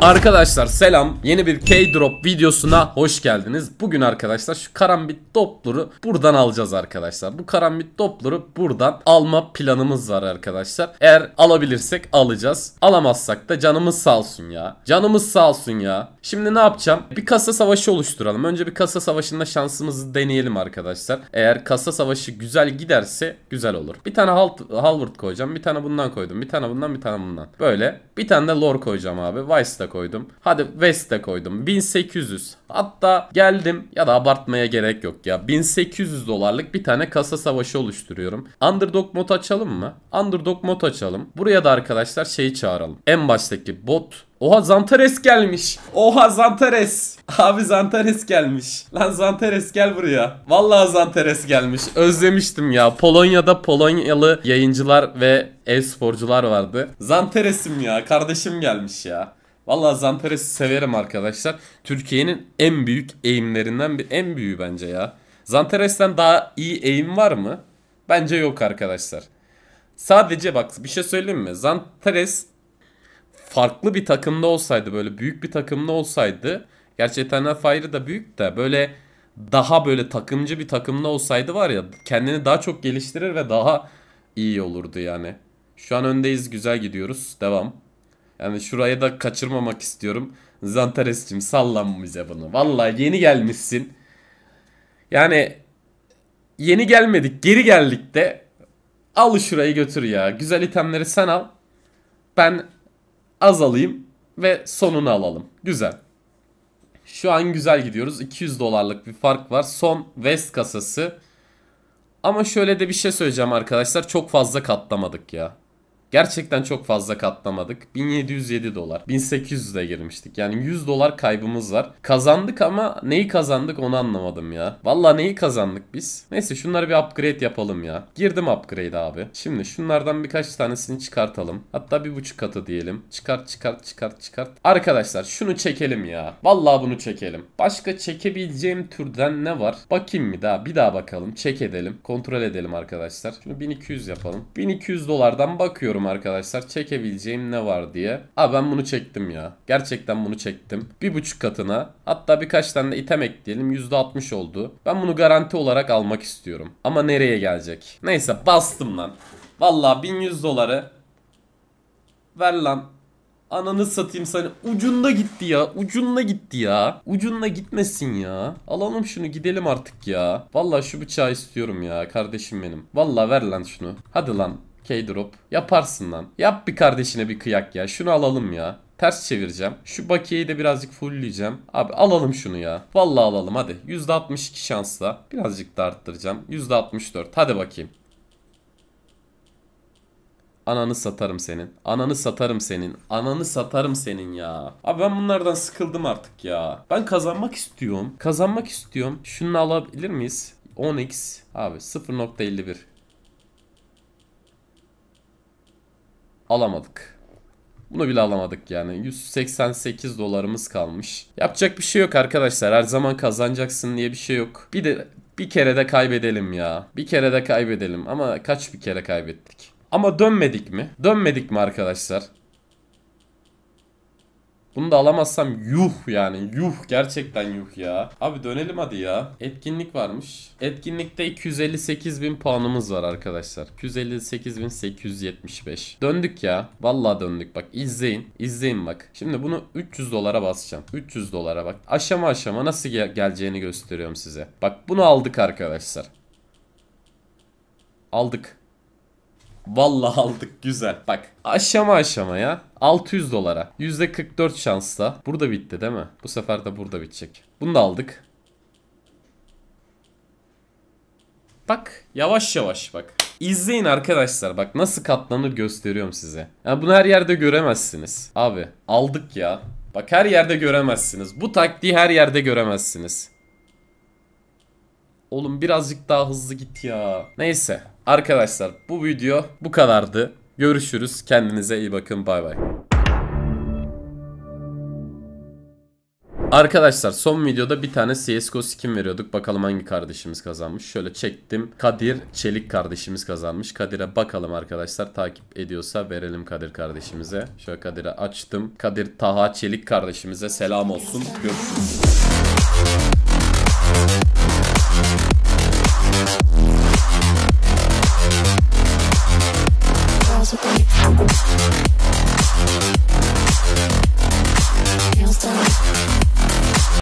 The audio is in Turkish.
Arkadaşlar selam yeni bir K-Drop videosuna hoş geldiniz. Bugün arkadaşlar şu karambit Doppler'ı buradan alacağız arkadaşlar. Bu karambit Doppler'ı buradan alma planımız var arkadaşlar. Eğer alabilirsek alacağız. Alamazsak da canımız sağ olsun ya. Canımız sağ olsun ya. Şimdi ne yapacağım? Bir kasa savaşı oluşturalım. Önce bir kasa savaşında şansımızı deneyelim arkadaşlar. Eğer kasa savaşı güzel giderse güzel olur. Bir tane Hal Halvard koyacağım. Bir tane bundan koydum. Bir tane bundan bir tane bundan. Böyle. Bir tane de Lore koyacağım abi. Vice'da kaçta koydum? Hadi West'e koydum. 1800. Hatta geldim ya da abartmaya gerek yok ya. 1800 dolarlık bir tane kasa savaşı oluşturuyorum. Underdog mod açalım mı? Underdog mod açalım. Buraya da arkadaşlar şeyi çağıralım. En baştaki bot Oha Zantares gelmiş. Oha Zantares. Abi Zantares gelmiş. Lan Zantares gel buraya. Vallahi Zantares gelmiş. Özlemiştim ya. Polonya'da Polonyalı yayıncılar ve e-sporcular vardı. Zantares'im ya. Kardeşim gelmiş ya. Valla Zamperes'i severim arkadaşlar. Türkiye'nin en büyük eğimlerinden bir en büyüğü bence ya. Zanteres'ten daha iyi eğim var mı? Bence yok arkadaşlar. Sadece bak bir şey söyleyeyim mi? Zanteres farklı bir takımda olsaydı böyle büyük bir takımda olsaydı Gerçi Eternal Fire'ı da büyük de böyle daha böyle takımcı bir takımda olsaydı var ya kendini daha çok geliştirir ve daha iyi olurdu yani. Şu an öndeyiz güzel gidiyoruz. Devam. Yani şuraya da kaçırmamak istiyorum. Zantares'cim sallan bize bunu. Vallahi yeni gelmişsin. Yani yeni gelmedik geri geldik de al şurayı götür ya. Güzel itemleri sen al. Ben az alayım ve sonunu alalım. Güzel. Şu an güzel gidiyoruz. 200 dolarlık bir fark var. Son West kasası. Ama şöyle de bir şey söyleyeceğim arkadaşlar. Çok fazla katlamadık ya. Gerçekten çok fazla katlamadık. 1707 dolar. 1800'e girmiştik. Yani 100 dolar kaybımız var. Kazandık ama neyi kazandık onu anlamadım ya. Valla neyi kazandık biz? Neyse şunları bir upgrade yapalım ya. Girdim upgrade abi. Şimdi şunlardan birkaç tanesini çıkartalım. Hatta bir buçuk katı diyelim. Çıkart çıkart çıkart çıkart. Arkadaşlar şunu çekelim ya. Valla bunu çekelim. Başka çekebileceğim türden ne var? Bakayım mı daha? Bir daha bakalım. Çek edelim. Kontrol edelim arkadaşlar. Şunu 1200 yapalım. 1200 dolardan bakıyorum bakıyorum arkadaşlar çekebileceğim ne var diye. Aa ben bunu çektim ya. Gerçekten bunu çektim. Bir buçuk katına hatta birkaç tane de item ekleyelim %60 oldu. Ben bunu garanti olarak almak istiyorum. Ama nereye gelecek? Neyse bastım lan. Valla 1100 doları ver lan. Ananı satayım sana. Ucunda gitti ya. Ucunda gitti ya. Ucunda gitmesin ya. Alalım şunu gidelim artık ya. Valla şu bıçağı istiyorum ya kardeşim benim. Valla ver lan şunu. Hadi lan. K-drop. Yaparsın lan. Yap bir kardeşine bir kıyak ya. Şunu alalım ya. Ters çevireceğim. Şu bakiyeyi de birazcık fullleyeceğim. Abi alalım şunu ya. Vallahi alalım hadi. %62 şansla. Birazcık da arttıracağım. %64. Hadi bakayım. Ananı satarım senin. Ananı satarım senin. Ananı satarım senin ya. Abi ben bunlardan sıkıldım artık ya. Ben kazanmak istiyorum. Kazanmak istiyorum. Şunu alabilir miyiz? 10x. Abi 0.51. alamadık. Bunu bile alamadık yani. 188 dolarımız kalmış. Yapacak bir şey yok arkadaşlar. Her zaman kazanacaksın diye bir şey yok. Bir de bir kere de kaybedelim ya. Bir kere de kaybedelim ama kaç bir kere kaybettik? Ama dönmedik mi? Dönmedik mi arkadaşlar? Bunu da alamazsam yuh yani yuh gerçekten yuh ya. Abi dönelim hadi ya. Etkinlik varmış. Etkinlikte 258 bin puanımız var arkadaşlar. 258 bin 875. Döndük ya. Vallahi döndük bak izleyin. İzleyin bak. Şimdi bunu 300 dolara basacağım. 300 dolara bak. Aşama aşama nasıl gel geleceğini gösteriyorum size. Bak bunu aldık arkadaşlar. Aldık. Vallahi aldık güzel. Bak aşama aşama ya. 600 dolara. %44 şansla. Burada bitti değil mi? Bu sefer de burada bitecek. Bunu da aldık. Bak yavaş yavaş bak. İzleyin arkadaşlar bak nasıl katlanır gösteriyorum size. Yani bunu her yerde göremezsiniz. Abi aldık ya. Bak her yerde göremezsiniz. Bu taktiği her yerde göremezsiniz. Oğlum birazcık daha hızlı git ya. Neyse arkadaşlar bu video bu kadardı. Görüşürüz. Kendinize iyi bakın. Bay bay. Arkadaşlar son videoda bir tane CSGO skin veriyorduk. Bakalım hangi kardeşimiz kazanmış. Şöyle çektim. Kadir Çelik kardeşimiz kazanmış. Kadir'e bakalım arkadaşlar. Takip ediyorsa verelim Kadir kardeşimize. Şöyle Kadir'e açtım. Kadir Taha Çelik kardeşimize selam olsun. Görüşürüz.